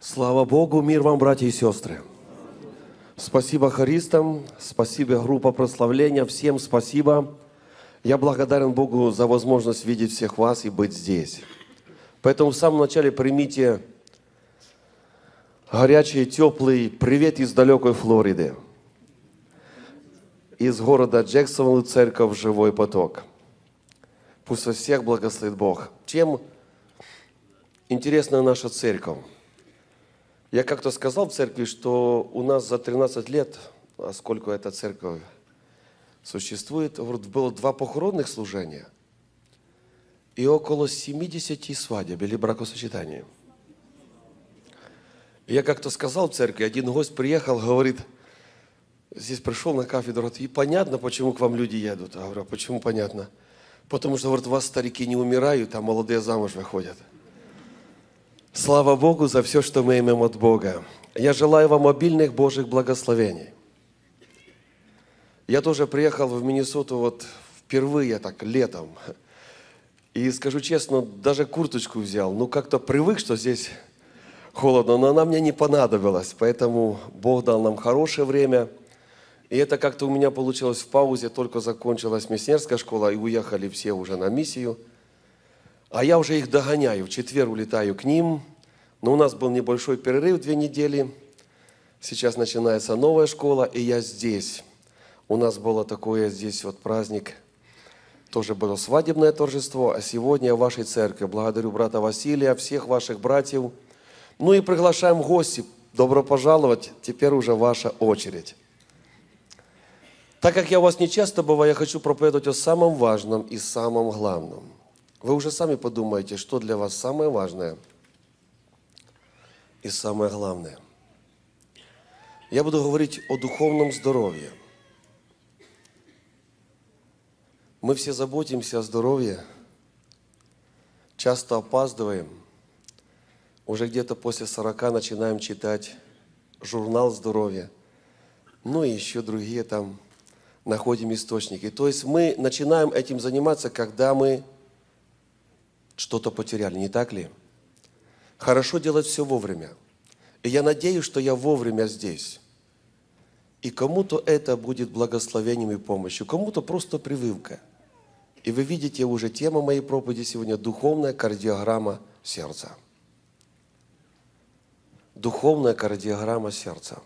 Слава Богу, мир вам, братья и сестры. Спасибо хористам, спасибо группа прославления, всем спасибо. Я благодарен Богу за возможность видеть всех вас и быть здесь. Поэтому в самом начале примите горячий, теплый привет из далекой Флориды. Из города и церковь «Живой поток». Пусть вас всех благословит Бог. Чем интересна наша церковь? Я как-то сказал в церкви, что у нас за 13 лет, а сколько эта церковь существует, было два похоронных служения и около 70 свадеб или бракосочетаний. Я как-то сказал в церкви, один гость приехал, говорит, здесь пришел на кафедру, говорит, и понятно, почему к вам люди едут. Я говорю, «А почему понятно? Потому что, говорит, вас старики не умирают, а молодые замуж выходят. Слава Богу за все, что мы имеем от Бога. Я желаю вам обильных Божьих благословений. Я тоже приехал в Миннесоту вот впервые так летом. И скажу честно, даже курточку взял. Ну, как-то привык, что здесь холодно, но она мне не понадобилась. Поэтому Бог дал нам хорошее время. И это как-то у меня получилось в паузе, только закончилась миссионерская школа, и уехали все уже на миссию – а я уже их догоняю, в четверг улетаю к ним. Но у нас был небольшой перерыв, две недели. Сейчас начинается новая школа, и я здесь. У нас было такое здесь вот праздник, тоже было свадебное торжество, а сегодня в вашей церкви. Благодарю брата Василия, всех ваших братьев. Ну и приглашаем гости. Добро пожаловать, теперь уже ваша очередь. Так как я у вас не часто бываю, я хочу проповедовать о самом важном и самом главном – вы уже сами подумаете, что для вас самое важное и самое главное. Я буду говорить о духовном здоровье. Мы все заботимся о здоровье, часто опаздываем. Уже где-то после 40 начинаем читать журнал здоровья. Ну и еще другие там находим источники. То есть мы начинаем этим заниматься, когда мы что-то потеряли, не так ли? Хорошо делать все вовремя. И я надеюсь, что я вовремя здесь. И кому-то это будет благословением и помощью, кому-то просто прививка. И вы видите уже тема моей проповеди сегодня – духовная кардиограмма сердца. Духовная кардиограмма сердца.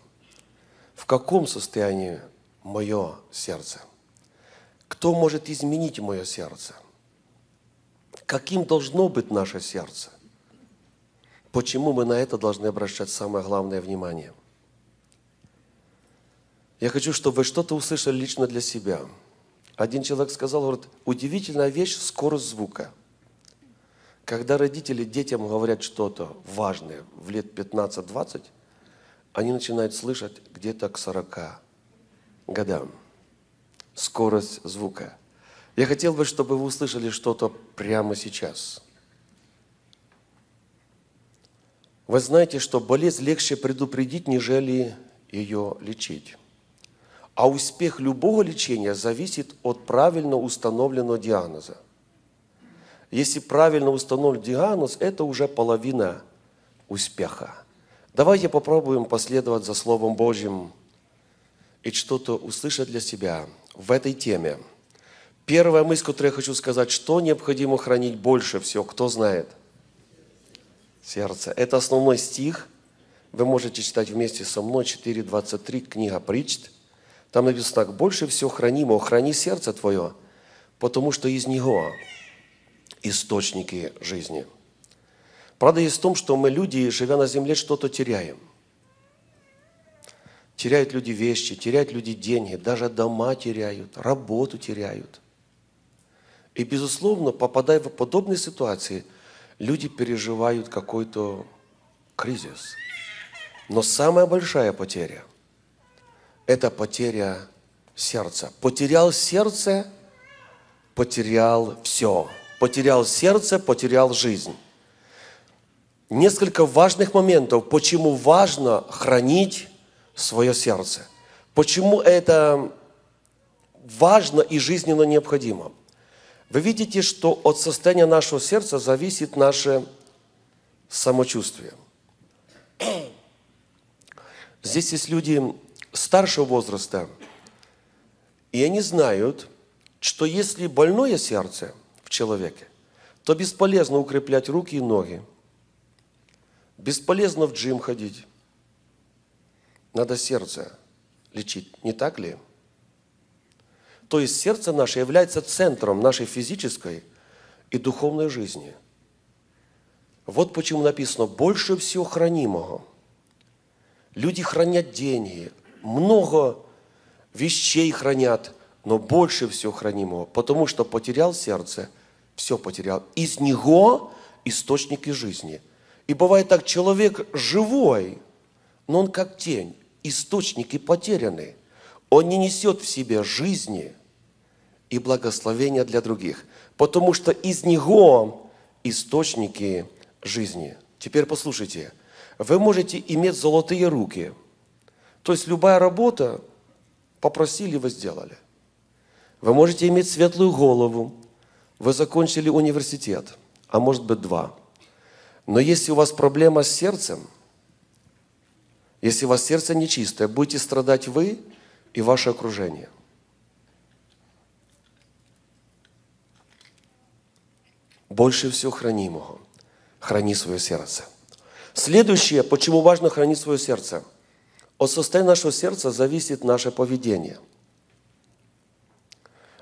В каком состоянии мое сердце? Кто может изменить мое сердце? Каким должно быть наше сердце? Почему мы на это должны обращать самое главное внимание? Я хочу, чтобы вы что-то услышали лично для себя. Один человек сказал, говорит, удивительная вещь – скорость звука. Когда родители детям говорят что-то важное в лет 15-20, они начинают слышать где-то к 40 годам. Скорость звука – я хотел бы, чтобы вы услышали что-то прямо сейчас. Вы знаете, что болезнь легче предупредить, нежели ее лечить. А успех любого лечения зависит от правильно установленного диагноза. Если правильно установлен диагноз, это уже половина успеха. Давайте попробуем последовать за Словом Божьим и что-то услышать для себя в этой теме – Первая мысль, которую я хочу сказать, что необходимо хранить больше всего, кто знает? Сердце. Это основной стих. Вы можете читать вместе со мной 4.23, книга Причт. Там написано так, больше всего хранимо. храни сердце твое, потому что из него источники жизни. Правда есть в том, что мы, люди, живя на земле, что-то теряем. Теряют люди вещи, теряют люди деньги, даже дома теряют, работу теряют. И, безусловно, попадая в подобные ситуации, люди переживают какой-то кризис. Но самая большая потеря – это потеря сердца. Потерял сердце, потерял все. Потерял сердце, потерял жизнь. Несколько важных моментов, почему важно хранить свое сердце. Почему это важно и жизненно необходимо – вы видите, что от состояния нашего сердца зависит наше самочувствие. Здесь есть люди старшего возраста, и они знают, что если больное сердце в человеке, то бесполезно укреплять руки и ноги, бесполезно в джим ходить. Надо сердце лечить, не так ли? То есть сердце наше является центром нашей физической и духовной жизни. Вот почему написано «больше всего хранимого». Люди хранят деньги, много вещей хранят, но больше всего хранимого, потому что потерял сердце, все потерял. Из него источники жизни. И бывает так, человек живой, но он как тень, источники потеряны. Он не несет в себе жизни – и благословения для других, потому что из Него источники жизни. Теперь послушайте, вы можете иметь золотые руки, то есть любая работа, попросили, вы сделали. Вы можете иметь светлую голову, вы закончили университет, а может быть два. Но если у вас проблема с сердцем, если у вас сердце нечистое, будете страдать вы и ваше окружение – больше всего хранимого. Храни свое сердце. Следующее, почему важно хранить свое сердце. От состояния нашего сердца зависит наше поведение.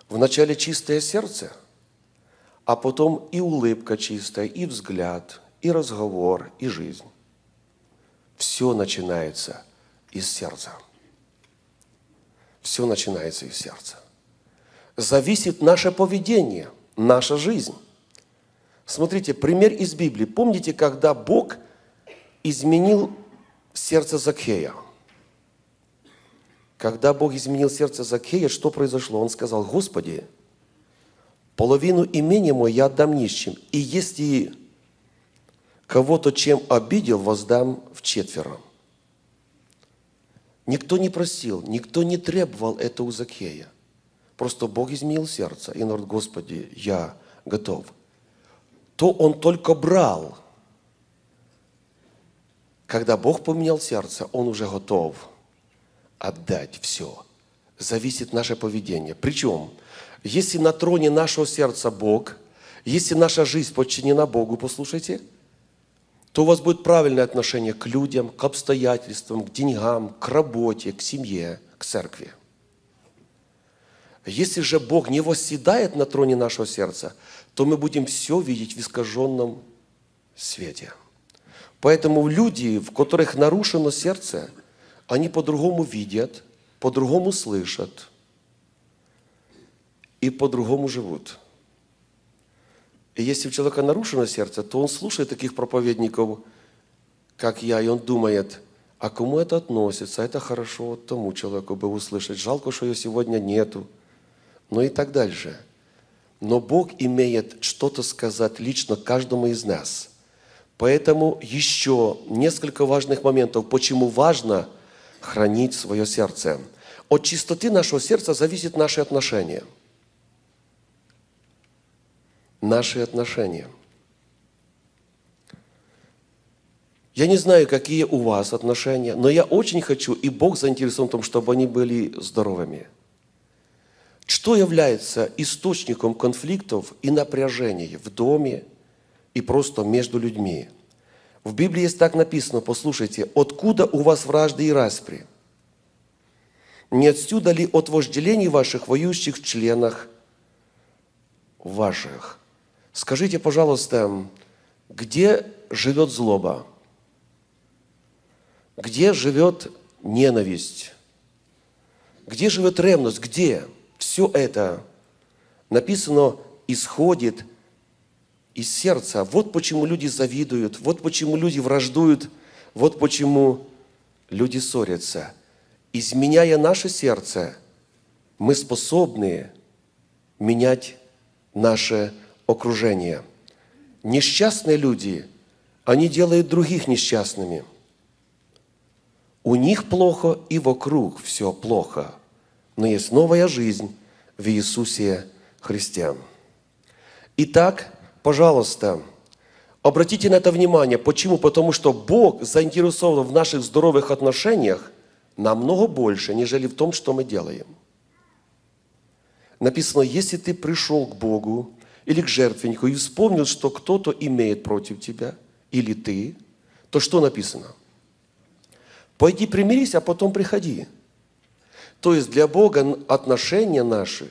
Вначале чистое сердце, а потом и улыбка чистая, и взгляд, и разговор, и жизнь. Все начинается из сердца. Все начинается из сердца. Зависит наше поведение, наша жизнь. Смотрите, пример из Библии. Помните, когда Бог изменил сердце Закхея? Когда Бог изменил сердце Закхея, что произошло? Он сказал, Господи, половину имени мой я отдам нищим, и если кого-то чем обидел, воздам в четверо. Никто не просил, никто не требовал это у Закхея. Просто Бог изменил сердце. И он Господи, я готов – то он только брал. Когда Бог поменял сердце, он уже готов отдать все. Зависит наше поведение. Причем, если на троне нашего сердца Бог, если наша жизнь подчинена Богу, послушайте, то у вас будет правильное отношение к людям, к обстоятельствам, к деньгам, к работе, к семье, к церкви. Если же Бог не восседает на троне нашего сердца, то мы будем все видеть в искаженном свете. Поэтому люди, в которых нарушено сердце, они по-другому видят, по-другому слышат и по-другому живут. И если у человека нарушено сердце, то он слушает таких проповедников, как я, и он думает, а кому это относится? Это хорошо тому человеку бы услышать. Жалко, что ее сегодня нету. Ну и так дальше – но Бог имеет что-то сказать лично каждому из нас. Поэтому еще несколько важных моментов, почему важно хранить свое сердце. От чистоты нашего сердца зависит наши отношения. Наши отношения. Я не знаю, какие у вас отношения, но я очень хочу, и Бог заинтересован в том, чтобы они были здоровыми – что является источником конфликтов и напряжений в доме и просто между людьми? В Библии есть так написано, послушайте, «Откуда у вас вражды и распри? Не отсюда ли от вожделений ваших воюющих в членах ваших?» Скажите, пожалуйста, где живет злоба? Где живет ненависть? Где живет ревность? Где? Где? Все это написано, исходит из сердца. Вот почему люди завидуют, вот почему люди враждуют, вот почему люди ссорятся. Изменяя наше сердце, мы способны менять наше окружение. Несчастные люди, они делают других несчастными. У них плохо и вокруг все плохо – но есть новая жизнь в Иисусе Христе. Итак, пожалуйста, обратите на это внимание. Почему? Потому что Бог заинтересован в наших здоровых отношениях намного больше, нежели в том, что мы делаем. Написано, если ты пришел к Богу или к жертвеннику и вспомнил, что кто-то имеет против тебя, или ты, то что написано? Пойди примирись, а потом приходи. То есть для Бога отношения наши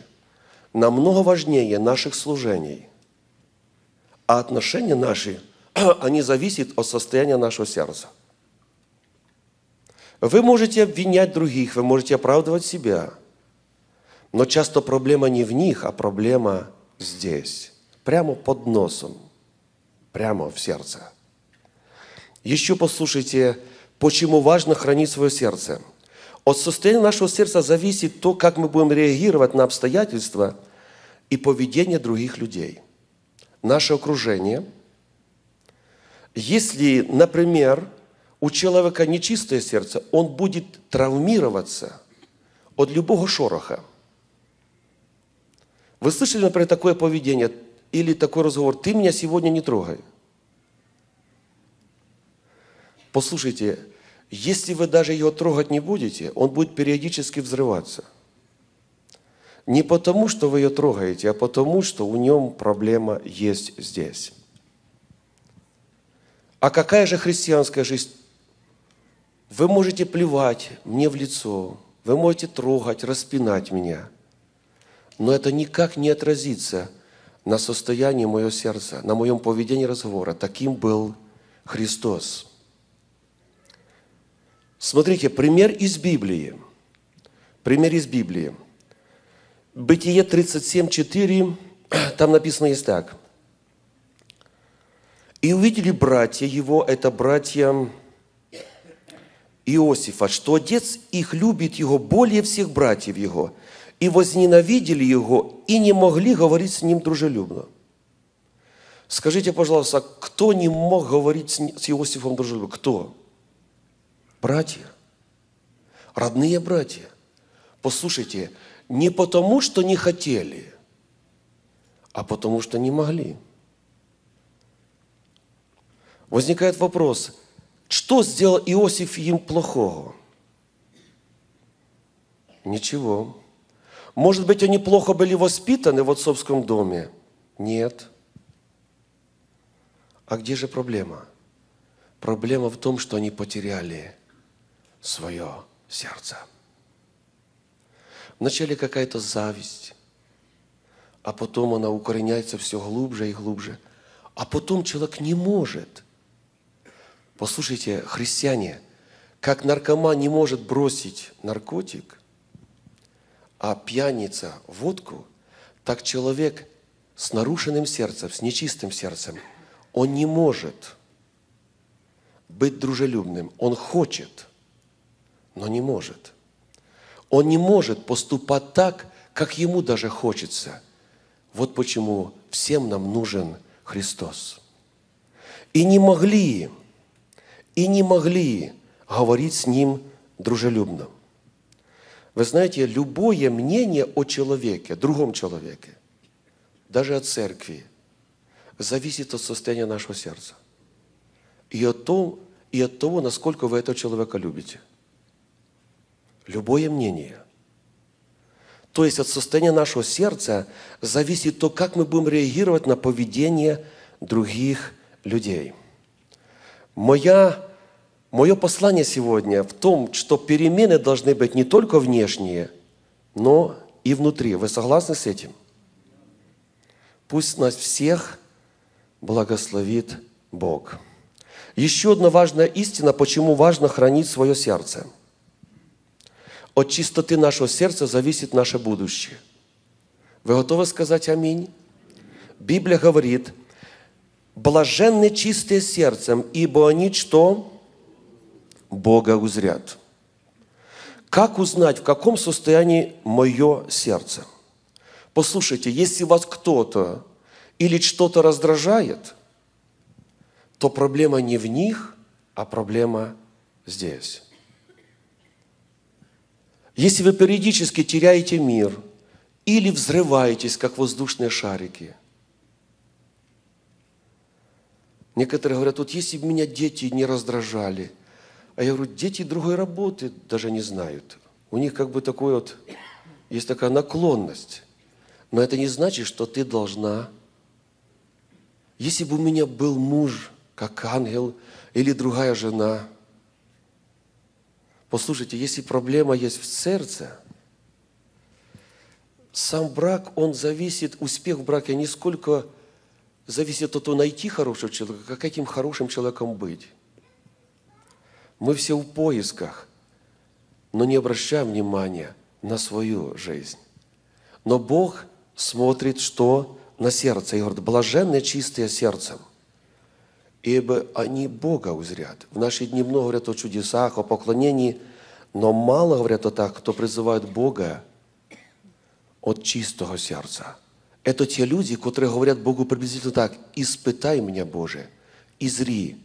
намного важнее наших служений. А отношения наши, они зависят от состояния нашего сердца. Вы можете обвинять других, вы можете оправдывать себя. Но часто проблема не в них, а проблема здесь, прямо под носом, прямо в сердце. Еще послушайте, почему важно хранить свое сердце – от состояния нашего сердца зависит то, как мы будем реагировать на обстоятельства и поведение других людей. Наше окружение. Если, например, у человека нечистое сердце, он будет травмироваться от любого шороха. Вы слышали, например, такое поведение или такой разговор, ты меня сегодня не трогай. Послушайте, если вы даже его трогать не будете, он будет периодически взрываться. Не потому, что вы ее трогаете, а потому, что у нем проблема есть здесь. А какая же христианская жизнь? Вы можете плевать мне в лицо, вы можете трогать, распинать меня, но это никак не отразится на состоянии моего сердца, на моем поведении разговора. Таким был Христос – Смотрите, пример из Библии. Пример из Библии. Бытие 37.4, там написано есть так. «И увидели братья его, это братья Иосифа, что отец их любит его более всех братьев его, и возненавидели его, и не могли говорить с ним дружелюбно». Скажите, пожалуйста, кто не мог говорить с Иосифом дружелюбно? Кто? братья, родные братья, послушайте, не потому, что не хотели, а потому, что не могли. Возникает вопрос, что сделал Иосиф им плохого? Ничего. Может быть, они плохо были воспитаны в отцовском доме? Нет. А где же проблема? Проблема в том, что они потеряли свое сердце. Вначале какая-то зависть, а потом она укореняется все глубже и глубже. А потом человек не может. Послушайте, христиане, как наркоман не может бросить наркотик, а пьяница водку, так человек с нарушенным сердцем, с нечистым сердцем, он не может быть дружелюбным, он хочет – но не может. Он не может поступать так, как ему даже хочется. Вот почему всем нам нужен Христос. И не могли, и не могли говорить с ним дружелюбно. Вы знаете, любое мнение о человеке, другом человеке, даже о церкви, зависит от состояния нашего сердца и от того, и от того, насколько вы этого человека любите – любое мнение. То есть от состояния нашего сердца зависит то, как мы будем реагировать на поведение других людей. Моя, мое послание сегодня в том, что перемены должны быть не только внешние, но и внутри. Вы согласны с этим? Пусть нас всех благословит Бог. Еще одна важная истина, почему важно хранить свое сердце – от чистоты нашего сердца зависит наше будущее. Вы готовы сказать аминь? Библия говорит, блаженны чистые сердцем, ибо они что? Бога узрят. Как узнать, в каком состоянии мое сердце? Послушайте, если вас кто-то или что-то раздражает, то проблема не в них, а проблема здесь. Если вы периодически теряете мир или взрываетесь, как воздушные шарики, некоторые говорят, вот если бы меня дети не раздражали, а я говорю, дети другой работы даже не знают. У них как бы такой вот, есть такая наклонность. Но это не значит, что ты должна. Если бы у меня был муж, как ангел, или другая жена – Послушайте, если проблема есть в сердце, сам брак, он зависит, успех в браке не сколько зависит от того, найти хорошего человека, а каким хорошим человеком быть. Мы все в поисках, но не обращаем внимания на свою жизнь. Но Бог смотрит, что на сердце. И говорит, блаженное чистое сердцем, ибо они Бога узрят. В наши дни много говорят о чудесах, о поклонении, но мало говорят о так, кто призывает Бога от чистого сердца. Это те люди, которые говорят Богу приблизительно так, «Испытай меня, Боже, и зри,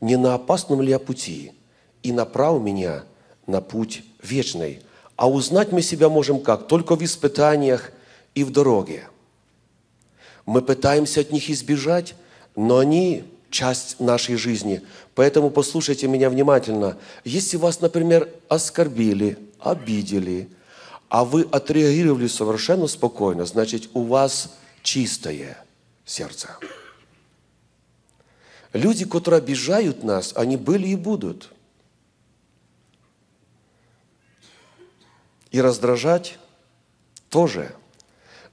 не на опасном ли я пути, и направ меня на путь вечный». А узнать мы себя можем как? Только в испытаниях и в дороге. Мы пытаемся от них избежать, но они часть нашей жизни. Поэтому послушайте меня внимательно. Если вас, например, оскорбили, обидели, а вы отреагировали совершенно спокойно, значит, у вас чистое сердце. Люди, которые обижают нас, они были и будут. И раздражать тоже.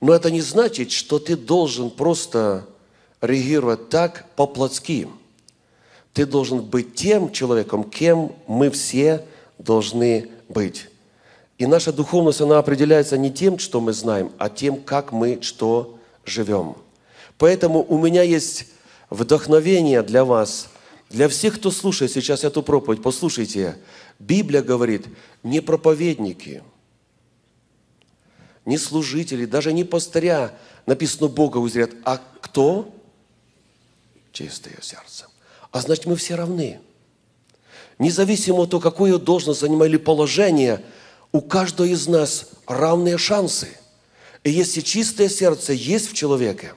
Но это не значит, что ты должен просто реагировать так по-плотски. Ты должен быть тем человеком, кем мы все должны быть. И наша духовность, она определяется не тем, что мы знаем, а тем, как мы что живем. Поэтому у меня есть вдохновение для вас, для всех, кто слушает сейчас эту проповедь. Послушайте, Библия говорит, не проповедники, не служители, даже не пастыря, написано Бога узрят, а кто? чистое сердце. А значит, мы все равны. Независимо от того, какую должность занимали положение, у каждого из нас равные шансы. И если чистое сердце есть в человеке,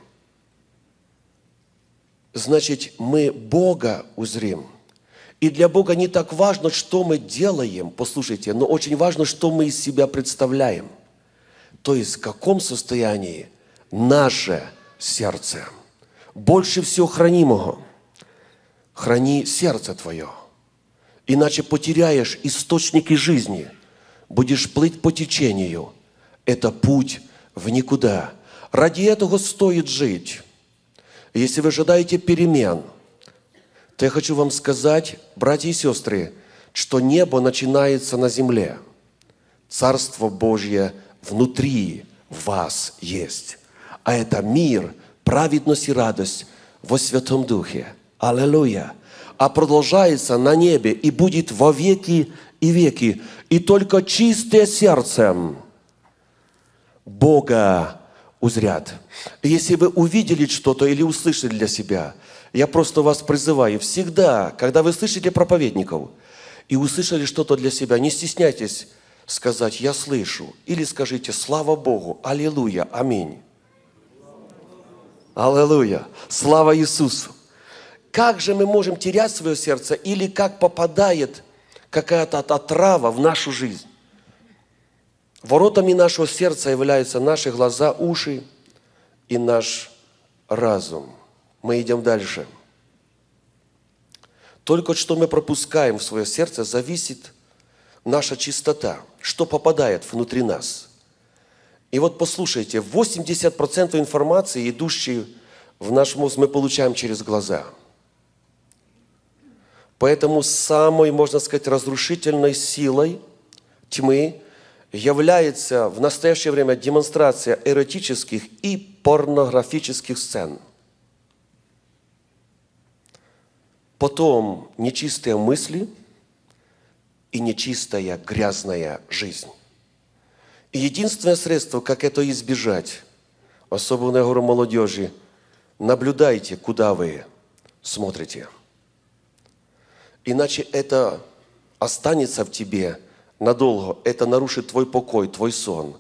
значит, мы Бога узрим. И для Бога не так важно, что мы делаем, послушайте, но очень важно, что мы из себя представляем. То есть в каком состоянии наше сердце – больше всего хранимого храни сердце твое, иначе потеряешь источники жизни, будешь плыть по течению. Это путь в никуда. Ради этого стоит жить. Если вы ожидаете перемен, то я хочу вам сказать, братья и сестры, что небо начинается на земле. Царство Божье внутри вас есть. А это мир – праведность и радость во Святом Духе. Аллилуйя! А продолжается на небе и будет во веки и веки. И только чистое сердцем Бога узрят. Если вы увидели что-то или услышали для себя, я просто вас призываю, всегда, когда вы слышите проповедников и услышали что-то для себя, не стесняйтесь сказать «я слышу» или скажите «слава Богу», «аллилуйя», «аминь». Аллилуйя! Слава Иисусу! Как же мы можем терять свое сердце или как попадает какая-то отрава в нашу жизнь? Воротами нашего сердца являются наши глаза, уши и наш разум. Мы идем дальше. Только что мы пропускаем в свое сердце, зависит наша чистота, что попадает внутри нас – и вот послушайте, 80% информации, идущей в наш мозг, мы получаем через глаза. Поэтому самой, можно сказать, разрушительной силой тьмы является в настоящее время демонстрация эротических и порнографических сцен. Потом нечистые мысли и нечистая грязная жизнь единственное средство, как это избежать, особенно я говорю молодежи, наблюдайте, куда вы смотрите. Иначе это останется в тебе надолго, это нарушит твой покой, твой сон.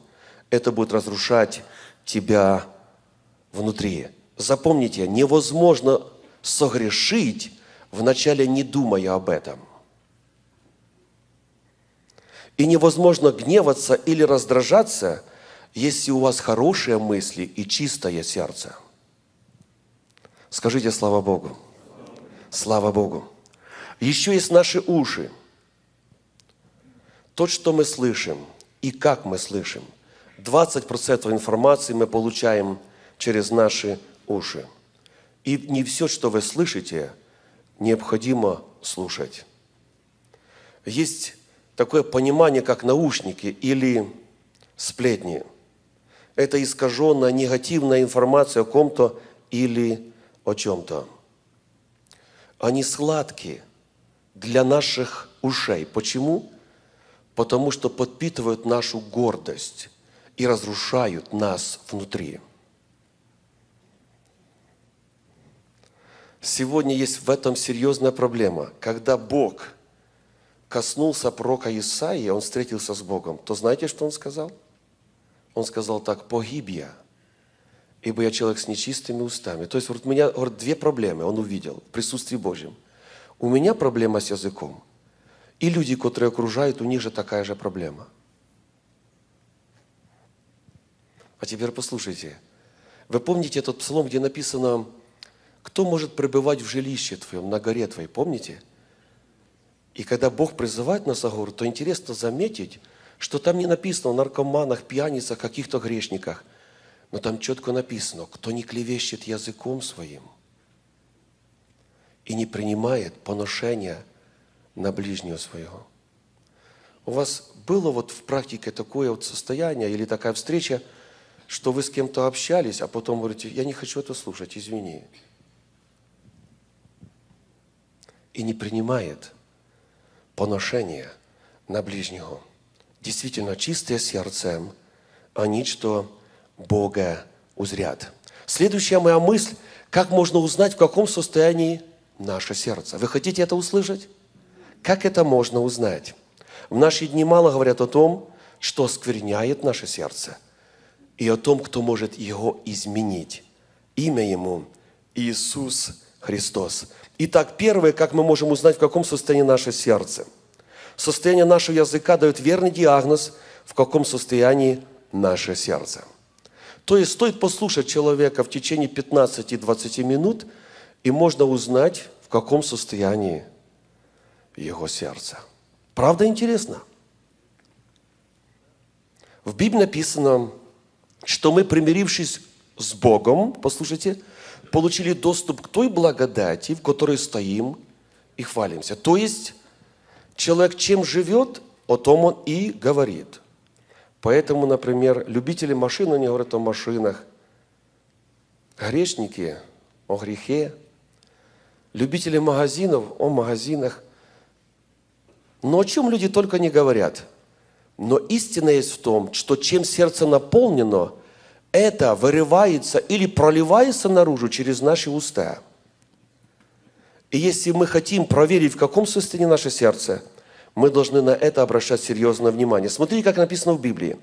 Это будет разрушать тебя внутри. Запомните, невозможно согрешить, вначале не думая об этом – и невозможно гневаться или раздражаться, если у вас хорошие мысли и чистое сердце. Скажите слава Богу. Слава Богу. Еще есть наши уши. То, что мы слышим и как мы слышим. 20% информации мы получаем через наши уши. И не все, что вы слышите, необходимо слушать. Есть такое понимание, как наушники или сплетни. Это искаженная негативная информация о ком-то или о чем-то. Они сладкие для наших ушей. Почему? Потому что подпитывают нашу гордость и разрушают нас внутри. Сегодня есть в этом серьезная проблема. Когда Бог – коснулся пророка Исаии, он встретился с Богом, то знаете, что он сказал? Он сказал так, погиб я, ибо я человек с нечистыми устами. То есть, вот у меня говорит, две проблемы он увидел в присутствии Божьем. У меня проблема с языком, и люди, которые окружают, у них же такая же проблема. А теперь послушайте. Вы помните этот псалом, где написано, кто может пребывать в жилище твоем, на горе твоей, помните? И когда Бог призывает нас гору, то интересно заметить, что там не написано о наркоманах, пьяницах, каких-то грешниках. Но там четко написано, кто не клевещет языком своим и не принимает поношения на ближнего своего. У вас было вот в практике такое вот состояние или такая встреча, что вы с кем-то общались, а потом говорите, я не хочу это слушать, извини. И не принимает – поношение на ближнего, действительно чистые сердцем, они а что Бога узрят. Следующая моя мысль, как можно узнать, в каком состоянии наше сердце. Вы хотите это услышать? Как это можно узнать? В наши дни мало говорят о том, что скверняет наше сердце, и о том, кто может его изменить. Имя ему Иисус Христос. Итак, первое, как мы можем узнать, в каком состоянии наше сердце. Состояние нашего языка дает верный диагноз, в каком состоянии наше сердце. То есть стоит послушать человека в течение 15-20 минут, и можно узнать, в каком состоянии его сердце. Правда интересно? В Библии написано, что мы, примирившись с Богом, послушайте, – получили доступ к той благодати, в которой стоим и хвалимся. То есть человек чем живет, о том он и говорит. Поэтому, например, любители машин, они говорят о машинах, грешники о грехе, любители магазинов о магазинах. Но о чем люди только не говорят. Но истина есть в том, что чем сердце наполнено – это вырывается или проливается наружу через наши уста. И если мы хотим проверить, в каком состоянии наше сердце, мы должны на это обращать серьезное внимание. Смотрите, как написано в Библии.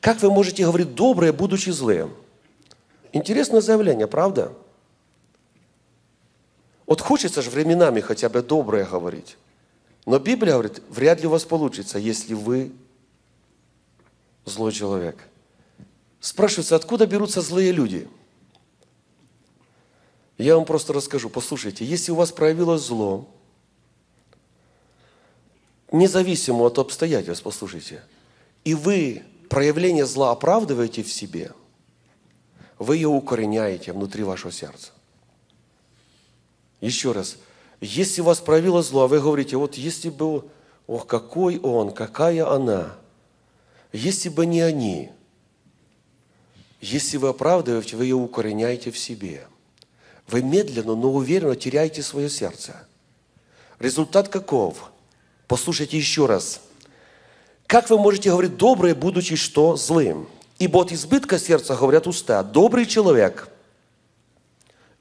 Как вы можете говорить доброе, будучи злым? Интересное заявление, правда? Вот хочется же временами хотя бы доброе говорить. Но Библия говорит, вряд ли у вас получится, если вы злой человек – Спрашивается, откуда берутся злые люди? Я вам просто расскажу. Послушайте, если у вас проявилось зло, независимо от обстоятельств, послушайте, и вы проявление зла оправдываете в себе, вы ее укореняете внутри вашего сердца. Еще раз, если у вас проявило зло, а вы говорите, вот если бы, ох, какой он, какая она, если бы не они – если вы оправдываете, вы ее укореняете в себе. Вы медленно, но уверенно теряете свое сердце. Результат каков? Послушайте еще раз. Как вы можете говорить доброе, будучи что злым? Ибо от избытка сердца говорят уста. Добрый человек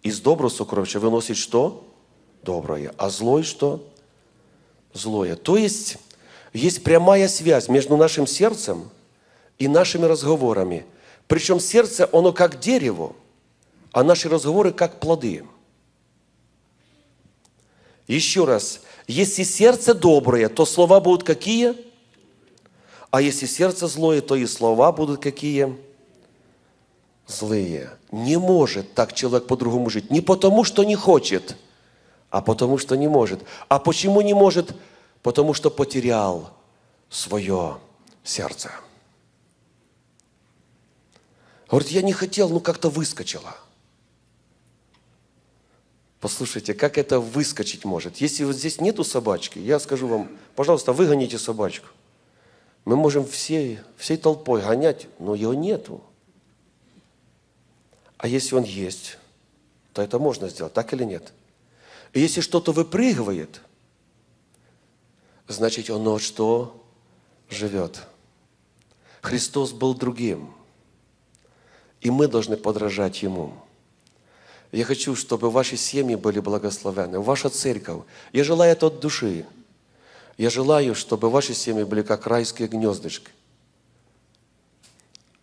из доброго сокровища выносит что? Доброе. А злой что? Злое. То есть, есть прямая связь между нашим сердцем и нашими разговорами – причем сердце, оно как дерево, а наши разговоры как плоды. Еще раз, если сердце доброе, то слова будут какие? А если сердце злое, то и слова будут какие? Злые. Не может так человек по-другому жить. Не потому, что не хочет, а потому, что не может. А почему не может? Потому что потерял свое сердце. Говорит, я не хотел, но как-то выскочила. Послушайте, как это выскочить может? Если вот здесь нету собачки, я скажу вам, пожалуйста, выгоните собачку. Мы можем все, всей толпой гонять, но его нету. А если он есть, то это можно сделать, так или нет? И если что-то выпрыгивает, значит, оно что живет. Христос был другим – и мы должны подражать Ему. Я хочу, чтобы ваши семьи были благословены, ваша церковь. Я желаю это от души. Я желаю, чтобы ваши семьи были как райские гнездышки.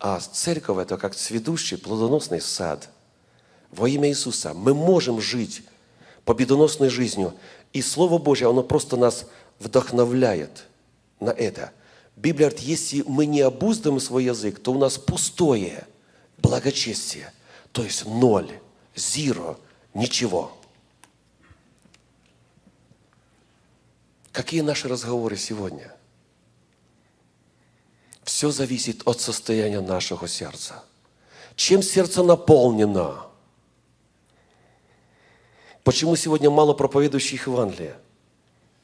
А церковь – это как цветущий плодоносный сад. Во имя Иисуса мы можем жить победоносной жизнью. И Слово Божье, оно просто нас вдохновляет на это. Библия говорит, если мы не обуздаем свой язык, то у нас пустое – благочестие, то есть ноль, зиро, ничего. Какие наши разговоры сегодня? Все зависит от состояния нашего сердца. Чем сердце наполнено? Почему сегодня мало проповедующих Евангелия?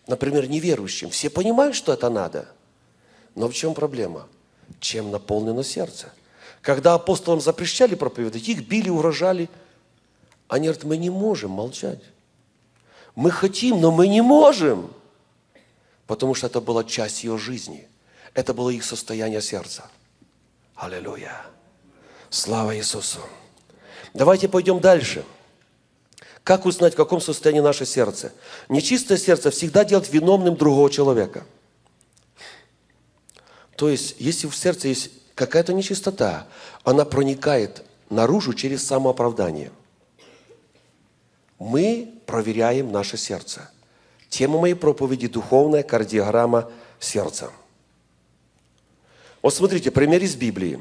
Например, неверующим. Все понимают, что это надо. Но в чем проблема? Чем наполнено сердце? Когда апостолам запрещали проповедовать, их били, угрожали. Они говорят, мы не можем молчать. Мы хотим, но мы не можем. Потому что это была часть ее жизни. Это было их состояние сердца. Аллилуйя. Слава Иисусу. Давайте пойдем дальше. Как узнать, в каком состоянии наше сердце? Нечистое сердце всегда делает виновным другого человека. То есть, если в сердце есть какая-то нечистота, она проникает наружу через самооправдание. Мы проверяем наше сердце. Тема моей проповеди – духовная кардиограмма сердца. Вот смотрите, пример из Библии.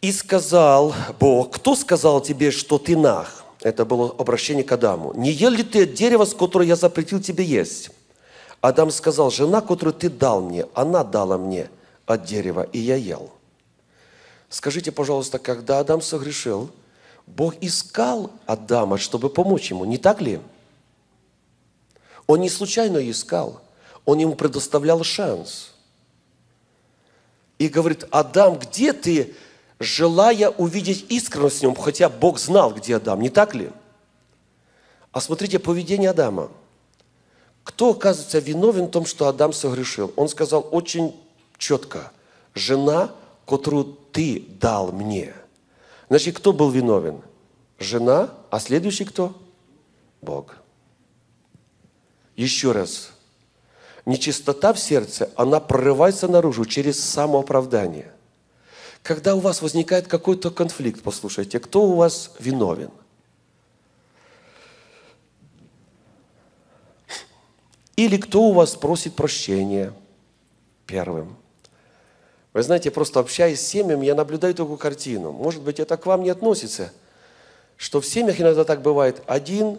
«И сказал Бог, кто сказал тебе, что ты нах?» Это было обращение к Адаму. «Не ел ли ты дерево, с которого я запретил тебе есть?» Адам сказал, «Жена, которую ты дал мне, она дала мне, от дерева, и я ел. Скажите, пожалуйста, когда Адам согрешил, Бог искал Адама, чтобы помочь ему, не так ли? Он не случайно искал, он ему предоставлял шанс. И говорит, Адам, где ты, желая увидеть искренность в нем, хотя Бог знал, где Адам, не так ли? А смотрите поведение Адама. Кто, оказывается, виновен в том, что Адам согрешил? Он сказал очень четко. Жена, которую ты дал мне. Значит, кто был виновен? Жена, а следующий кто? Бог. Еще раз. Нечистота в сердце, она прорывается наружу через самооправдание. Когда у вас возникает какой-то конфликт, послушайте, кто у вас виновен? Или кто у вас просит прощения первым? Вы знаете, просто общаясь с семьями, я наблюдаю такую картину. Может быть, это к вам не относится, что в семьях иногда так бывает. Один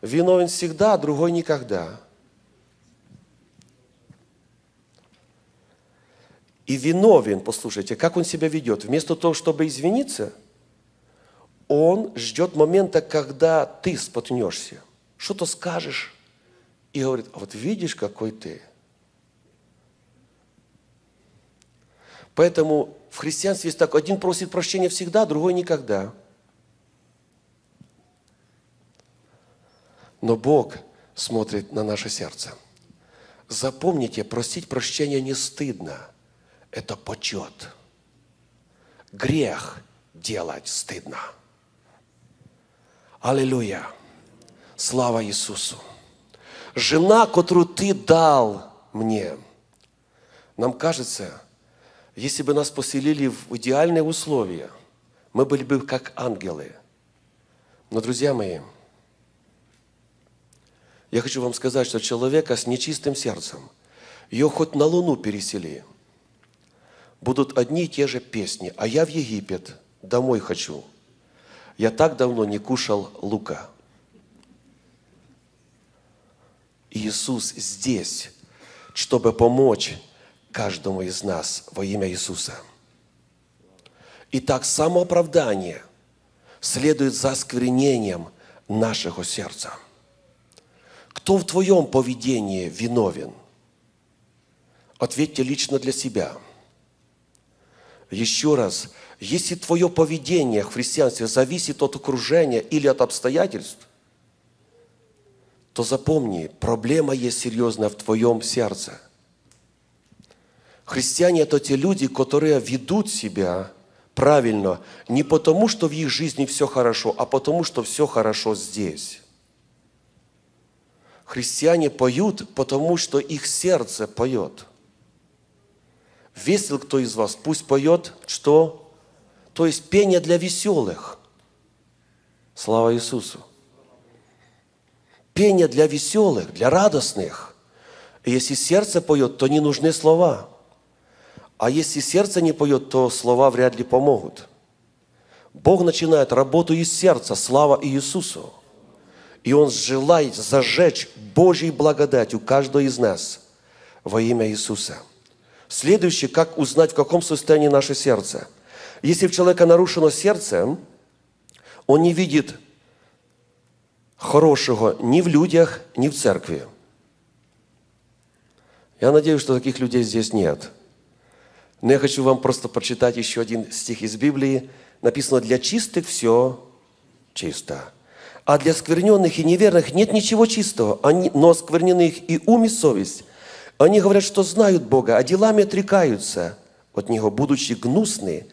виновен всегда, а другой никогда. И виновен, послушайте, как он себя ведет. Вместо того, чтобы извиниться, он ждет момента, когда ты споткнешься. Что-то скажешь и говорит, а вот видишь, какой ты – Поэтому в христианстве есть так, один просит прощения всегда, другой никогда. Но Бог смотрит на наше сердце. Запомните, просить прощения не стыдно. Это почет. Грех делать стыдно. Аллилуйя. Слава Иисусу. Жена, которую ты дал мне, нам кажется – если бы нас поселили в идеальные условия, мы были бы как ангелы. Но, друзья мои, я хочу вам сказать, что человека с нечистым сердцем, ее хоть на луну пересели, будут одни и те же песни. А я в Египет, домой хочу. Я так давно не кушал лука. Иисус здесь, чтобы помочь каждому из нас во имя Иисуса. Итак, самооправдание следует за осквернением нашего сердца. Кто в твоем поведении виновен? Ответьте лично для себя. Еще раз, если твое поведение в христианстве зависит от окружения или от обстоятельств, то запомни, проблема есть серьезная в твоем сердце – Христиане – это те люди, которые ведут себя правильно не потому, что в их жизни все хорошо, а потому, что все хорошо здесь. Христиане поют, потому что их сердце поет. Весел кто из вас, пусть поет, что? То есть пение для веселых. Слава Иисусу. Пение для веселых, для радостных. И если сердце поет, то не нужны слова. А если сердце не поет, то слова вряд ли помогут. Бог начинает работу из сердца, слава Иисусу. И Он желает зажечь Божьей благодатью каждого из нас во имя Иисуса. Следующее, как узнать, в каком состоянии наше сердце. Если в человека нарушено сердце, он не видит хорошего ни в людях, ни в церкви. Я надеюсь, что таких людей здесь нет – но я хочу вам просто прочитать еще один стих из Библии. Написано, для чистых все чисто. А для скверненных и неверных нет ничего чистого, они, но осквернены их и ум, и совесть. Они говорят, что знают Бога, а делами отрекаются от Него, будучи гнусны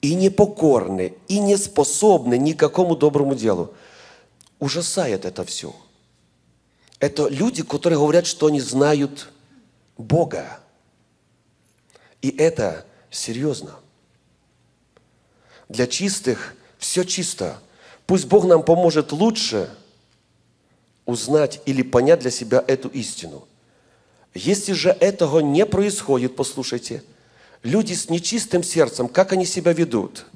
и непокорны, и не способны ни к какому доброму делу. Ужасает это все. Это люди, которые говорят, что они знают Бога. И это серьезно. Для чистых все чисто. Пусть Бог нам поможет лучше узнать или понять для себя эту истину. Если же этого не происходит, послушайте, люди с нечистым сердцем, как они себя ведут?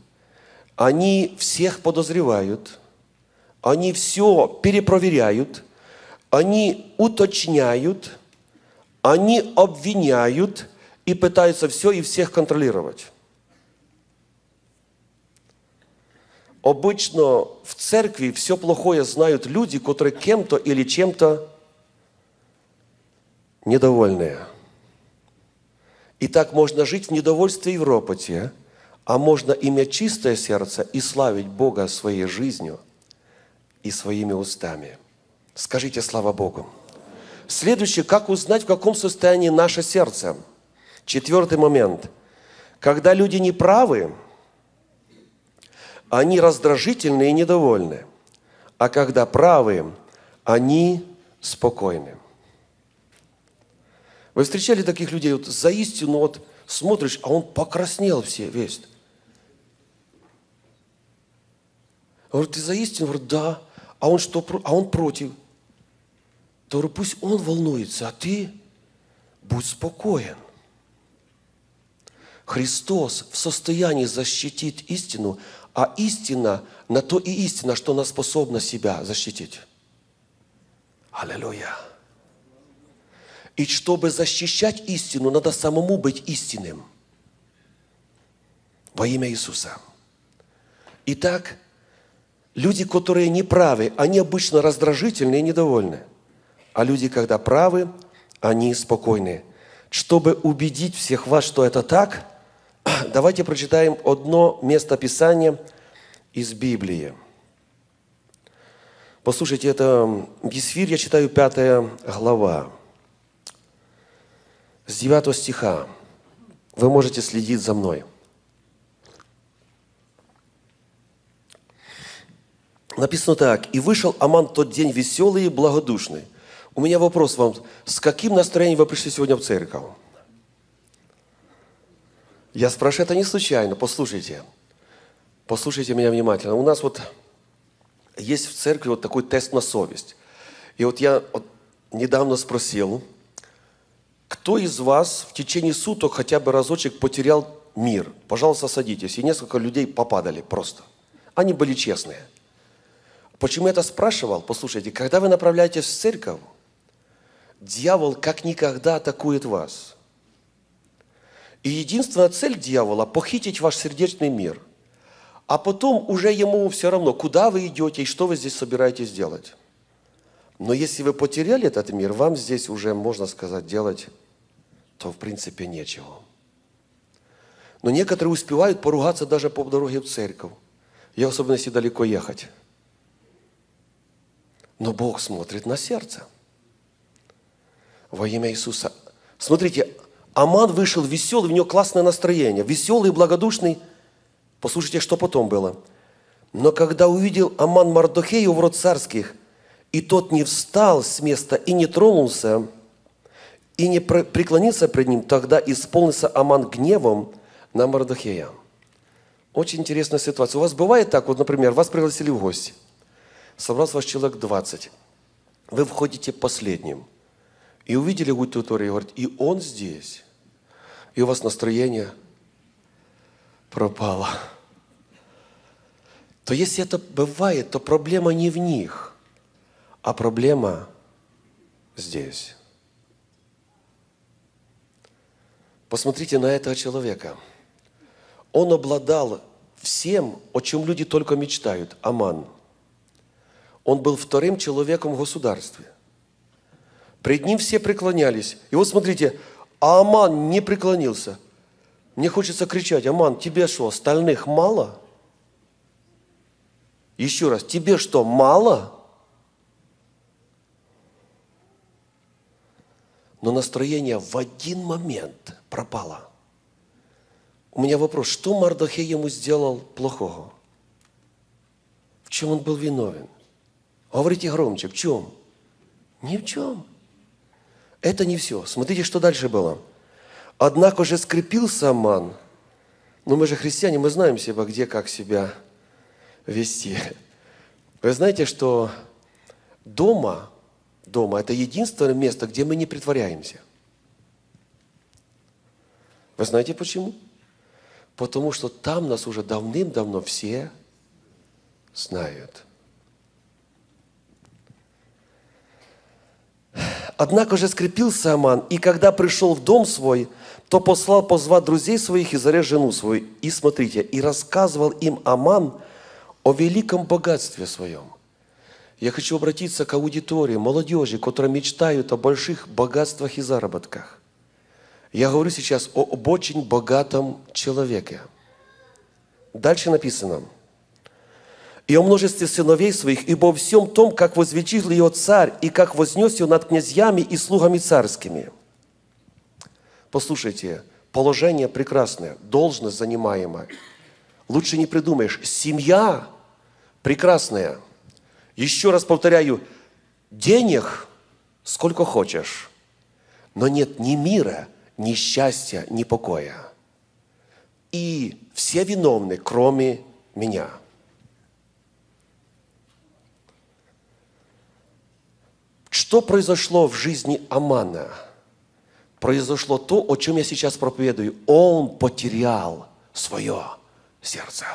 Они всех подозревают, они все перепроверяют, они уточняют, они обвиняют – и пытается все и всех контролировать. Обычно в церкви все плохое знают люди, которые кем-то или чем-то недовольные. И так можно жить в недовольстве и в ропоте, а можно иметь чистое сердце и славить Бога своей жизнью и своими устами. Скажите «Слава Богу!» Следующее, как узнать, в каком состоянии наше сердце – Четвертый момент. Когда люди не правы, они раздражительны и недовольны. А когда правы, они спокойны. Вы встречали таких людей, вот за истину вот смотришь, а он покраснел все, весь. Говорит, ты за истину? Говорит, да. А он что? А он против. Я говорю, пусть он волнуется, а ты будь спокоен. Христос в состоянии защитить истину, а истина на то и истина, что она способна себя защитить. Аллилуйя. И чтобы защищать истину, надо самому быть истинным. Во имя Иисуса. Итак, люди, которые не правы, они обычно раздражительны и недовольны. А люди, когда правы, они спокойны. Чтобы убедить всех вас, что это так – Давайте прочитаем одно место Писания из Библии. Послушайте, это Есфирь, я читаю, пятая глава, с 9 стиха. Вы можете следить за мной. Написано так. «И вышел Аман тот день веселый и благодушный». У меня вопрос вам. С каким настроением вы пришли сегодня в церковь? Я спрашиваю, это не случайно, послушайте. Послушайте меня внимательно. У нас вот есть в церкви вот такой тест на совесть. И вот я вот недавно спросил, кто из вас в течение суток хотя бы разочек потерял мир? Пожалуйста, садитесь. И несколько людей попадали просто. Они были честные. Почему я это спрашивал? Послушайте, когда вы направляетесь в церковь, дьявол как никогда атакует вас – и единственная цель дьявола – похитить ваш сердечный мир. А потом уже ему все равно, куда вы идете и что вы здесь собираетесь делать. Но если вы потеряли этот мир, вам здесь уже, можно сказать, делать, то в принципе нечего. Но некоторые успевают поругаться даже по дороге в церковь. Я особенно если далеко ехать. Но Бог смотрит на сердце. Во имя Иисуса. Смотрите, Аман вышел веселый, у него классное настроение, веселый и благодушный. Послушайте, что потом было. Но когда увидел Аман Мардохея в род царских, и тот не встал с места и не тронулся, и не преклонился пред ним, тогда исполнился Аман гневом на Мардохея. Очень интересная ситуация. У вас бывает так, вот, например, вас пригласили в гости. Собрался ваш человек 20. Вы входите последним. И увидели аудиторию и говорит, и он здесь и у вас настроение пропало, то если это бывает, то проблема не в них, а проблема здесь. Посмотрите на этого человека. Он обладал всем, о чем люди только мечтают. Аман. Он был вторым человеком в государстве. Пред ним все преклонялись. И вот смотрите, а Аман не преклонился. Мне хочется кричать, Аман, тебе что, остальных мало? Еще раз, тебе что, мало? Но настроение в один момент пропало. У меня вопрос, что Мардахей ему сделал плохого? В чем он был виновен? Говорите громче, в чем? Ни в чем. Это не все. Смотрите, что дальше было. Однако же скрепил саман. Но мы же христиане, мы знаем себя, где как себя вести. Вы знаете, что дома, дома – это единственное место, где мы не притворяемся. Вы знаете почему? Потому что там нас уже давным-давно все знают – Однако же скрепился Аман, и когда пришел в дом свой, то послал позвать друзей своих и зарез жену свою. И смотрите, и рассказывал им Аман о великом богатстве своем. Я хочу обратиться к аудитории, молодежи, которые мечтают о больших богатствах и заработках. Я говорю сейчас о, об очень богатом человеке. Дальше написано – и о множестве сыновей своих, ибо обо всем том, как возвеличил ее царь, и как вознес ее над князьями и слугами царскими». Послушайте, положение прекрасное, должность занимаемая. Лучше не придумаешь. Семья прекрасная. Еще раз повторяю, денег сколько хочешь, но нет ни мира, ни счастья, ни покоя. И все виновны, кроме меня – Что произошло в жизни Амана? Произошло то, о чем я сейчас проповедую. Он потерял свое сердце.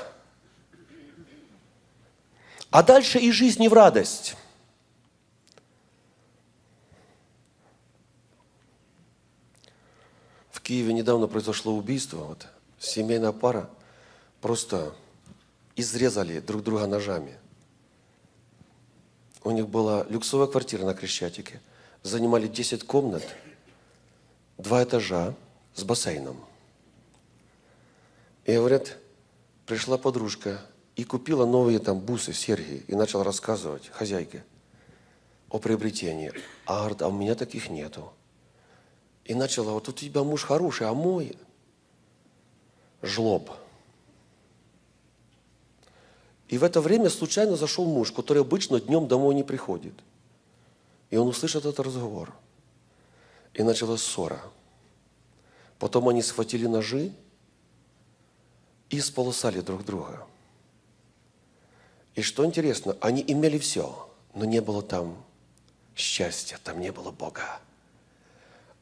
А дальше и жизнь не в радость. В Киеве недавно произошло убийство. Вот семейная пара просто изрезали друг друга ножами – у них была люксовая квартира на Крещатике. Занимали 10 комнат, два этажа с бассейном. И говорят, пришла подружка и купила новые там бусы, серьги, и начал рассказывать хозяйке о приобретении. А говорит, а у меня таких нету. И начала, вот тут у тебя муж хороший, а мой жлоб – и в это время случайно зашел муж, который обычно днем домой не приходит. И он услышал этот разговор. И началась ссора. Потом они схватили ножи и сполосали друг друга. И что интересно, они имели все, но не было там счастья, там не было Бога.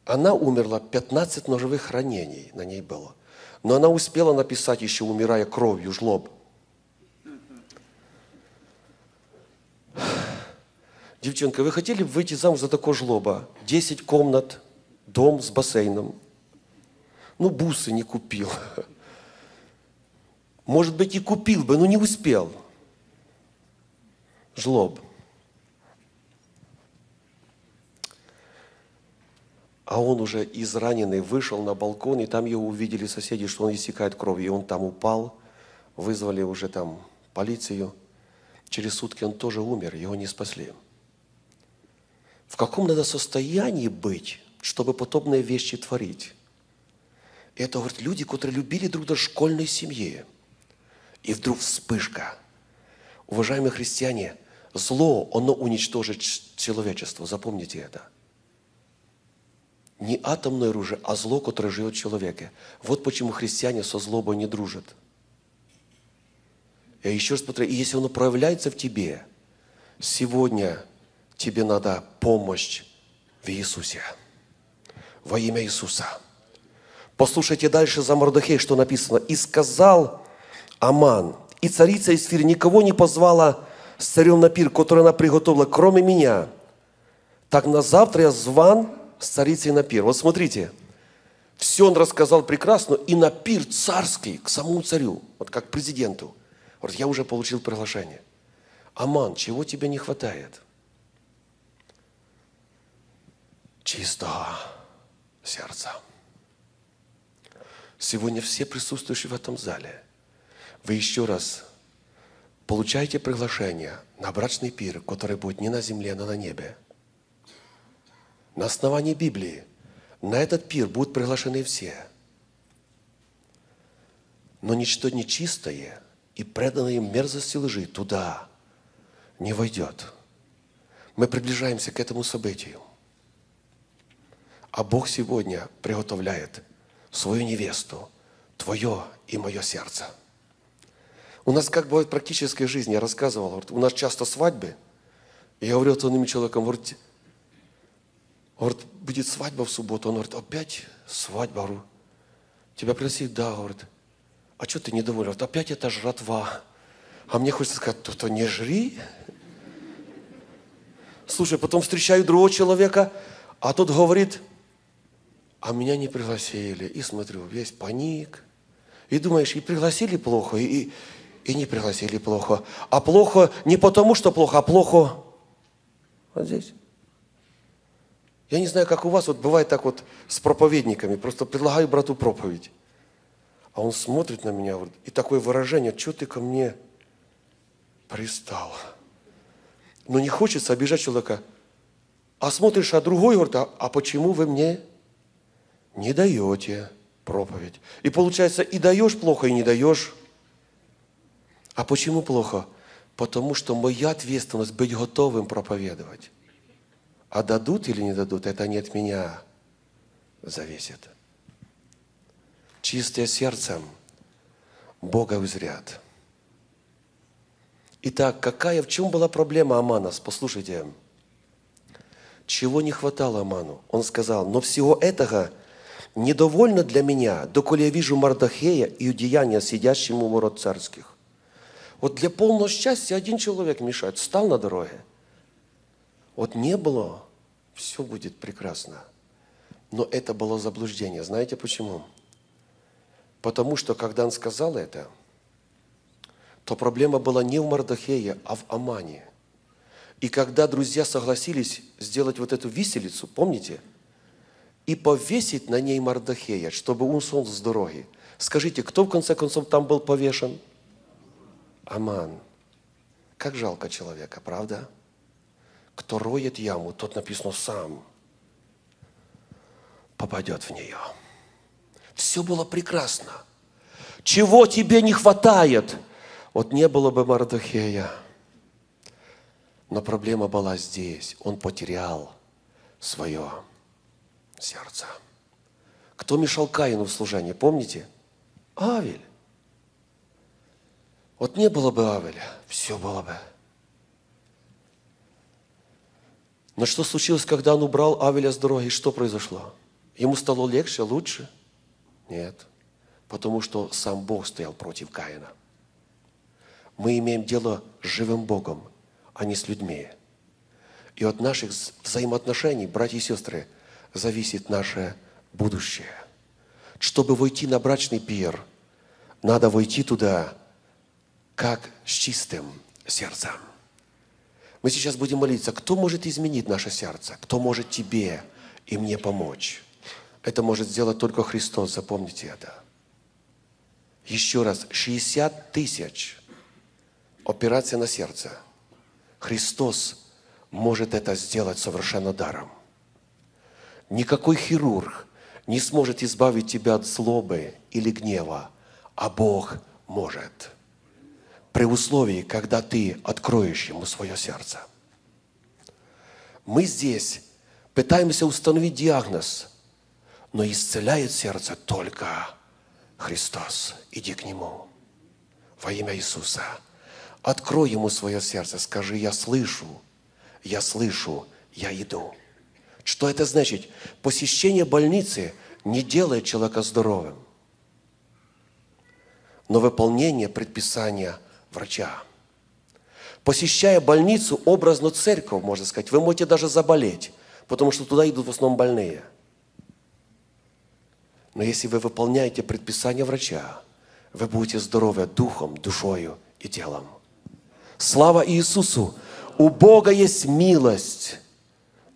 Она умерла, 15 ножевых ранений на ней было. Но она успела написать еще, умирая кровью, жлоб – Девчонка, вы хотели бы выйти замуж за такого жлоба? Десять комнат, дом с бассейном. Ну, бусы не купил. Может быть, и купил бы, но не успел. Жлоб. А он уже израненный вышел на балкон, и там его увидели соседи, что он истекает кровью. И он там упал, вызвали уже там полицию. Через сутки он тоже умер, его не спасли в каком надо состоянии быть, чтобы подобные вещи творить. Это, говорит, люди, которые любили друг друга в школьной семье. И вдруг вспышка. Уважаемые христиане, зло, оно уничтожит человечество. Запомните это. Не атомное оружие, а зло, которое живет в человеке. Вот почему христиане со злобой не дружат. Я еще раз повторяю, если оно проявляется в тебе, сегодня – тебе надо помощь в Иисусе. Во имя Иисуса. Послушайте дальше за Мордыхей, что написано. «И сказал Аман, и царица Исфир никого не позвала с царем на пир, который она приготовила, кроме меня. Так на завтра я зван с царицей на пир». Вот смотрите, все он рассказал прекрасно, и на пир царский, к самому царю, вот как президенту. Говорит, я уже получил приглашение. Аман, чего тебе не хватает – чистого сердца. Сегодня все присутствующие в этом зале, вы еще раз получаете приглашение на брачный пир, который будет не на земле, но на небе. На основании Библии на этот пир будут приглашены все. Но ничто нечистое и преданное им мерзости лжи туда не войдет. Мы приближаемся к этому событию. А Бог сегодня приготовляет свою невесту, твое и мое сердце. У нас как бывает в практической жизни, я рассказывал, говорит, у нас часто свадьбы, я говорю с одним человеком, говорит, говорит, будет свадьба в субботу, он говорит, опять свадьба, говорю, тебя пригласили, да, говорит, а что ты недоволен? Говорит, опять это жратва. А мне хочется сказать, то, то не жри. Слушай, потом встречаю другого человека, а тот говорит – а меня не пригласили. И смотрю, весь паник. И думаешь, и пригласили плохо, и, и не пригласили плохо. А плохо не потому, что плохо, а плохо вот здесь. Я не знаю, как у вас, вот бывает так вот с проповедниками. Просто предлагаю брату проповедь. А он смотрит на меня вот, и такое выражение, что ты ко мне пристал? Но не хочется обижать человека. А смотришь, а другой говорит, а, а почему вы мне не даете проповедь. И получается, и даешь плохо, и не даешь. А почему плохо? Потому что моя ответственность быть готовым проповедовать. А дадут или не дадут, это не от меня зависит. Чистое сердцем Бога узрят. Итак, какая, в чем была проблема Амана? Послушайте, чего не хватало Аману? Он сказал, но всего этого – недовольно для меня, доколе я вижу Мардахея и удеяния, сидящим у ворот царских. Вот для полного счастья один человек мешает, встал на дороге. Вот не было, все будет прекрасно. Но это было заблуждение. Знаете почему? Потому что, когда он сказал это, то проблема была не в Мардахее, а в Амане. И когда друзья согласились сделать вот эту виселицу, помните – и повесить на ней Мардахея, чтобы он ушел с дороги. Скажите, кто в конце концов там был повешен? Аман. Как жалко человека, правда? Кто роет яму, тот написано сам попадет в нее. Все было прекрасно. Чего тебе не хватает? Вот не было бы Мардахея. Но проблема была здесь. Он потерял свое сердца. Кто мешал Каину в служении, помните? Авель. Вот не было бы Авеля, все было бы. Но что случилось, когда он убрал Авеля с дороги? Что произошло? Ему стало легче, лучше? Нет. Потому что сам Бог стоял против Каина. Мы имеем дело с живым Богом, а не с людьми. И от наших взаимоотношений, братья и сестры – зависит наше будущее. Чтобы войти на брачный пир, надо войти туда как с чистым сердцем. Мы сейчас будем молиться, кто может изменить наше сердце, кто может тебе и мне помочь. Это может сделать только Христос, запомните это. Еще раз, 60 тысяч операций на сердце. Христос может это сделать совершенно даром. Никакой хирург не сможет избавить тебя от злобы или гнева, а Бог может. При условии, когда ты откроешь Ему свое сердце. Мы здесь пытаемся установить диагноз, но исцеляет сердце только Христос. Иди к Нему во имя Иисуса. Открой Ему свое сердце, скажи, я слышу, я слышу, я иду. Что это значит? Посещение больницы не делает человека здоровым, но выполнение предписания врача. Посещая больницу, образно церковь, можно сказать, вы можете даже заболеть, потому что туда идут в основном больные. Но если вы выполняете предписание врача, вы будете здоровы духом, душою и телом. Слава Иисусу! У Бога есть милость –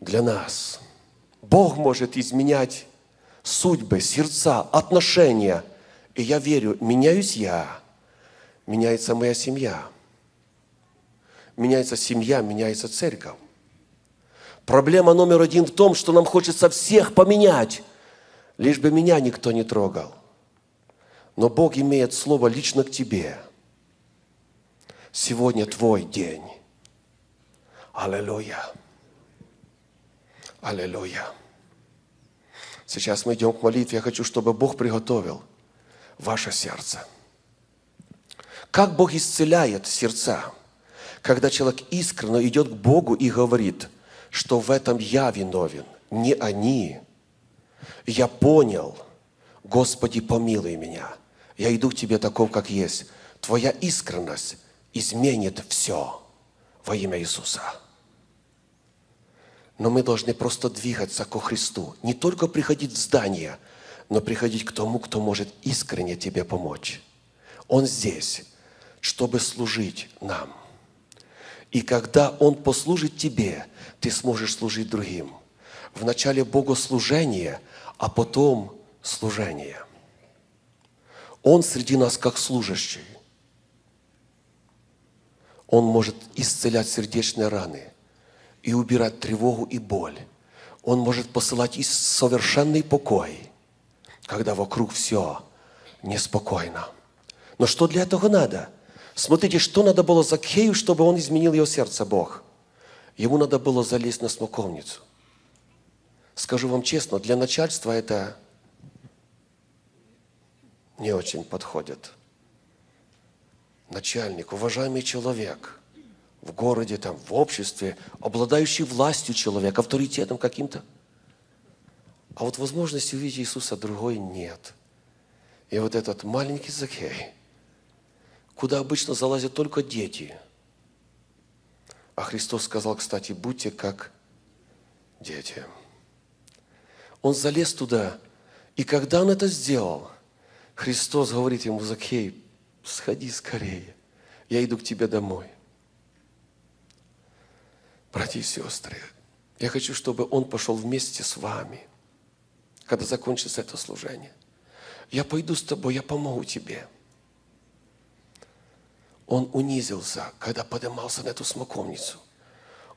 для нас. Бог может изменять судьбы, сердца, отношения. И я верю, меняюсь я, меняется моя семья. Меняется семья, меняется церковь. Проблема номер один в том, что нам хочется всех поменять, лишь бы меня никто не трогал. Но Бог имеет слово лично к тебе. Сегодня твой день. Аллилуйя. Аллилуйя. Сейчас мы идем к молитве. Я хочу, чтобы Бог приготовил ваше сердце. Как Бог исцеляет сердца, когда человек искренно идет к Богу и говорит, что в этом я виновен, не они. Я понял, Господи, помилуй меня. Я иду к Тебе таков, как есть. Твоя искренность изменит все во имя Иисуса. Но мы должны просто двигаться ко Христу. Не только приходить в здание, но приходить к тому, кто может искренне тебе помочь. Он здесь, чтобы служить нам. И когда Он послужит тебе, ты сможешь служить другим. Вначале богослужение, а потом служение. Он среди нас как служащий. Он может исцелять сердечные раны – и убирать тревогу и боль. Он может посылать и совершенный покой, когда вокруг все неспокойно. Но что для этого надо? Смотрите, что надо было за Закхею, чтобы он изменил ее сердце, Бог. Ему надо было залезть на смоковницу. Скажу вам честно, для начальства это не очень подходит. Начальник, уважаемый человек – в городе, там, в обществе, обладающий властью человек авторитетом каким-то. А вот возможности увидеть Иисуса другой нет. И вот этот маленький Закхей, куда обычно залазят только дети. А Христос сказал, кстати, будьте как дети. Он залез туда, и когда он это сделал, Христос говорит ему, Закхей, сходи скорее, я иду к тебе домой – братья и сестры, я хочу, чтобы Он пошел вместе с вами, когда закончится это служение. Я пойду с тобой, я помогу тебе. Он унизился, когда поднимался на эту смоковницу.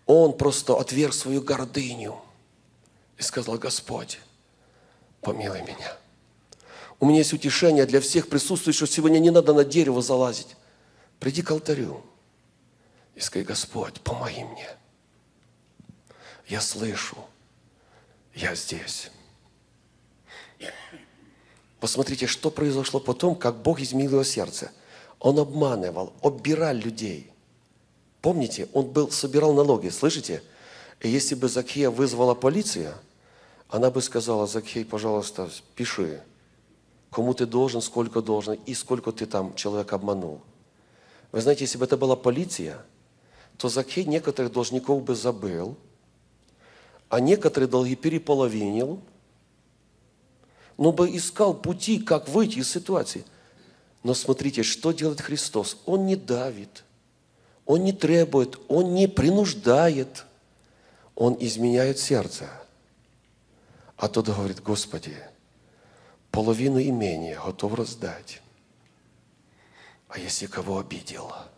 Он просто отверг свою гордыню и сказал, Господь, помилуй меня. У меня есть утешение для всех присутствующих. что Сегодня не надо на дерево залазить. Приди к алтарю и скажи, Господь, помоги мне – я слышу. Я здесь. Посмотрите, что произошло потом, как Бог изменил его сердце. Он обманывал, оббирал людей. Помните, он был, собирал налоги, слышите? И если бы Закхея вызвала полиция, она бы сказала, Закхей, пожалуйста, пиши, кому ты должен, сколько должен и сколько ты там человек обманул. Вы знаете, если бы это была полиция, то Закхей некоторых должников бы забыл – а некоторые долги переполовинил, но бы искал пути, как выйти из ситуации. Но смотрите, что делает Христос. Он не давит, Он не требует, Он не принуждает, Он изменяет сердце. А тот говорит, Господи, половину имения готов раздать. А если кого обидела,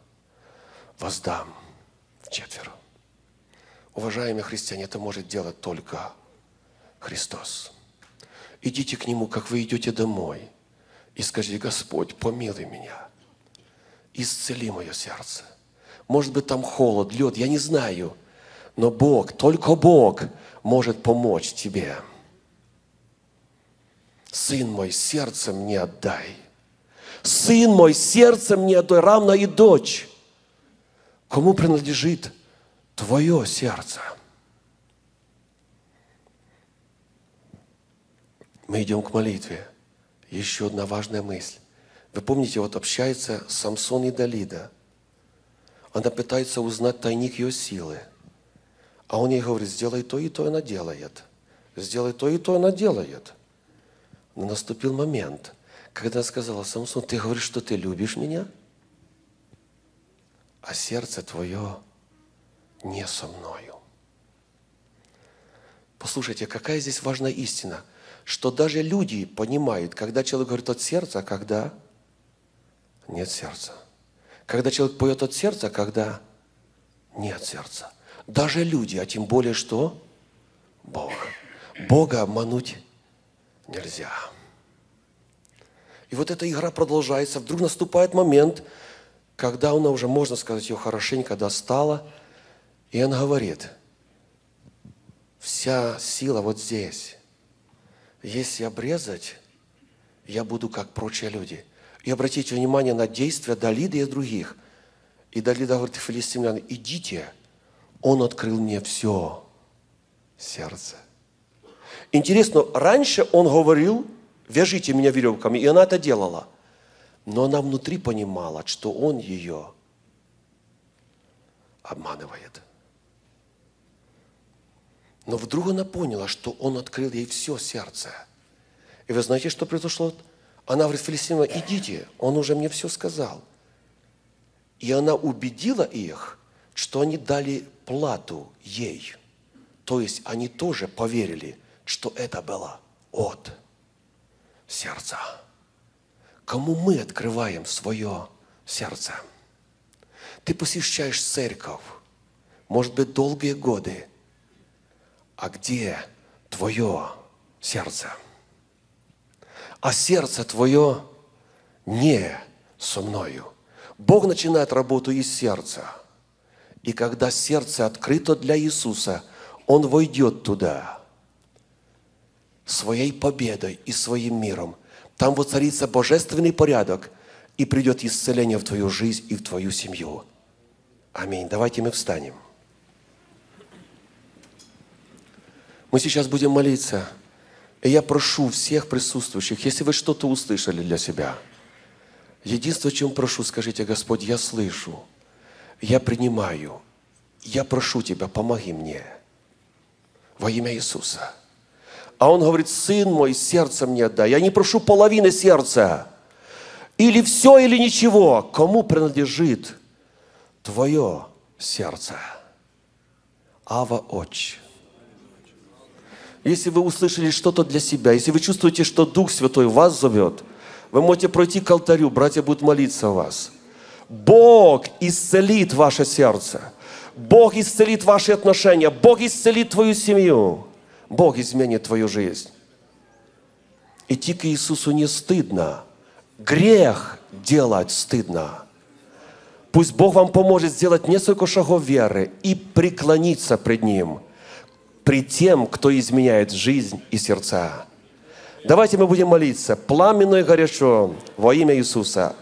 воздам в четверо уважаемые христиане, это может делать только Христос. Идите к Нему, как вы идете домой, и скажите, Господь, помилуй меня, исцели мое сердце. Может быть, там холод, лед, я не знаю, но Бог, только Бог может помочь тебе. Сын мой, сердце мне отдай. Сын мой, сердце мне отдай, равно и дочь. Кому принадлежит твое сердце. Мы идем к молитве. Еще одна важная мысль. Вы помните, вот общается Самсон и Далида. Она пытается узнать тайник ее силы. А он ей говорит, сделай то и то, она делает. Сделай то и то, она делает. Но наступил момент, когда сказала, Самсон, ты говоришь, что ты любишь меня, а сердце твое не со мною. Послушайте, какая здесь важная истина, что даже люди понимают, когда человек говорит от сердца, а когда нет сердца. Когда человек поет от сердца, а когда нет сердца. Даже люди, а тем более что? Бог. Бога обмануть нельзя. И вот эта игра продолжается. Вдруг наступает момент, когда она уже, можно сказать, ее хорошенько достала – и он говорит, вся сила вот здесь. Если обрезать, я буду как прочие люди. И обратите внимание на действия Далида и других. И Далида говорит филистимлян, идите, он открыл мне все сердце. Интересно, раньше он говорил, вяжите меня веревками, и она это делала. Но она внутри понимала, что он ее обманывает. Но вдруг она поняла, что он открыл ей все сердце. И вы знаете, что произошло? Она говорит, Филистимова, идите, он уже мне все сказал. И она убедила их, что они дали плату ей. То есть они тоже поверили, что это было от сердца. Кому мы открываем свое сердце? Ты посещаешь церковь, может быть, долгие годы – а где твое сердце? А сердце твое не со мною. Бог начинает работу из сердца. И когда сердце открыто для Иисуса, Он войдет туда своей победой и своим миром. Там воцарится божественный порядок, и придет исцеление в твою жизнь и в твою семью. Аминь. Давайте мы встанем. Мы сейчас будем молиться. И я прошу всех присутствующих, если вы что-то услышали для себя, единственное, чем прошу, скажите, Господь, я слышу, я принимаю, я прошу Тебя, помоги мне во имя Иисуса. А он говорит, сын мой, сердце мне отдай. Я не прошу половины сердца. Или все, или ничего. Кому принадлежит твое сердце? Ава Отче. Если вы услышали что-то для себя, если вы чувствуете, что Дух Святой вас зовет, вы можете пройти к алтарю, братья будут молиться о вас. Бог исцелит ваше сердце. Бог исцелит ваши отношения. Бог исцелит твою семью. Бог изменит твою жизнь. Идти к Иисусу не стыдно. Грех делать стыдно. Пусть Бог вам поможет сделать несколько шагов веры и преклониться пред Ним – при тем, кто изменяет жизнь и сердца. Давайте мы будем молиться пламенно и горячо во имя Иисуса.